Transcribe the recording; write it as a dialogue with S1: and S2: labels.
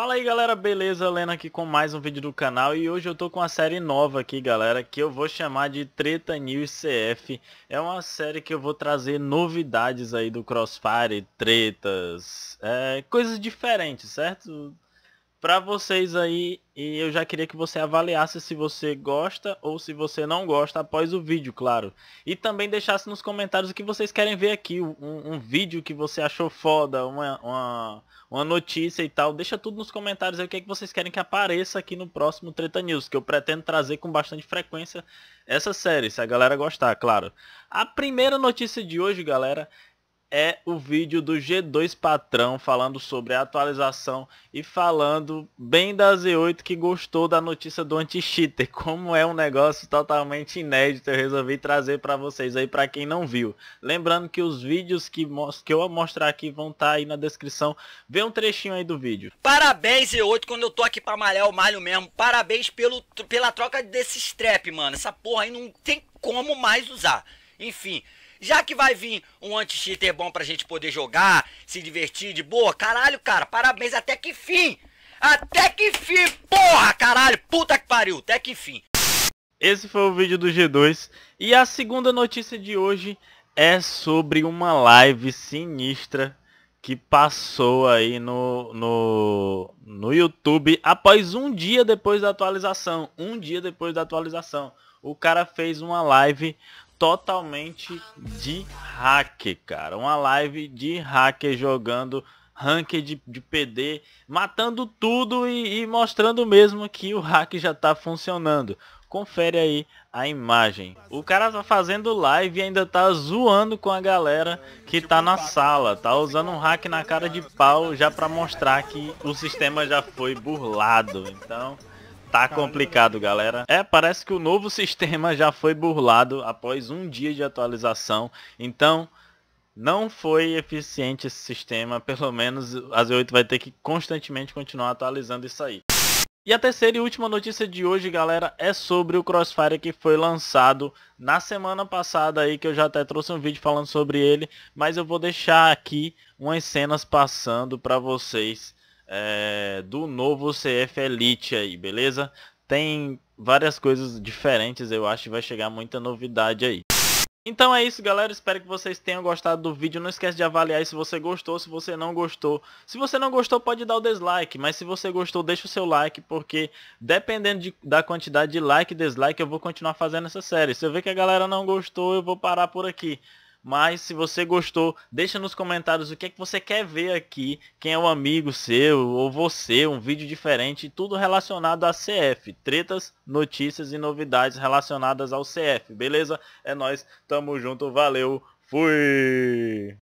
S1: Fala aí galera, beleza? Lena aqui com mais um vídeo do canal e hoje eu tô com uma série nova aqui galera que eu vou chamar de Treta News CF É uma série que eu vou trazer novidades aí do Crossfire, tretas, é, coisas diferentes, certo? para vocês aí, e eu já queria que você avaliasse se você gosta ou se você não gosta após o vídeo, claro. E também deixasse nos comentários o que vocês querem ver aqui, um, um vídeo que você achou foda, uma, uma, uma, notícia e tal. Deixa tudo nos comentários aí o que, é que vocês querem que apareça aqui no próximo Treta News, que eu pretendo trazer com bastante frequência essa série, se a galera gostar, claro. A primeira notícia de hoje, galera, é o vídeo do G2 Patrão falando sobre a atualização e falando bem da Z8 que gostou da notícia do anti-cheater. Como é um negócio totalmente inédito, eu resolvi trazer para vocês aí para quem não viu. Lembrando que os vídeos que, que eu vou mostrar aqui vão estar tá aí na descrição. Vê um trechinho aí do vídeo.
S2: Parabéns Z8, quando eu tô aqui para malhar o malho mesmo. Parabéns pelo, pela troca desse strap, mano. Essa porra aí não tem como mais usar. Enfim, já que vai vir um anti-cheater bom pra gente poder jogar, se divertir de boa, caralho, cara, parabéns, até que fim! Até que fim, porra, caralho, puta que pariu, até que fim.
S1: Esse foi o vídeo do G2 e a segunda notícia de hoje é sobre uma live sinistra que passou aí no, no, no YouTube após um dia depois da atualização. Um dia depois da atualização. O cara fez uma live totalmente de hack, cara. Uma live de hacker jogando ranked de, de PD, matando tudo e, e, mostrando mesmo que o hack já tá funcionando. Confere aí a imagem. O cara tá fazendo live e ainda tá zoando com a galera que tá na sala. Tá usando um hack na cara de pau já pra mostrar que o sistema já foi burlado. Então, Tá complicado, galera. É, parece que o novo sistema já foi burlado após um dia de atualização. Então, não foi eficiente esse sistema. Pelo menos a Z8 vai ter que constantemente continuar atualizando isso aí. E a terceira e última notícia de hoje, galera, é sobre o Crossfire que foi lançado na semana passada aí, que eu já até trouxe um vídeo falando sobre ele, mas eu vou deixar aqui umas cenas passando para vocês é, do novo CF Elite aí, beleza? Tem várias coisas diferentes, eu acho que vai chegar muita novidade aí. Então é isso, galera. Espero que vocês tenham gostado do vídeo. Não esquece de avaliar se você gostou, se você não gostou. Se você não gostou, pode dar o dislike. Mas se você gostou, deixa o seu like, porque dependendo de, da quantidade de like e dislike, eu vou continuar fazendo essa série. Se eu ver que a galera não gostou, eu vou parar por aqui. Mas se você gostou, deixa nos comentários o que é que você quer ver aqui, quem é o um amigo seu ou você, um vídeo diferente, tudo relacionado a CF, tretas, notícias e novidades relacionadas ao CF, beleza? É nós, tamo junto, valeu, fui.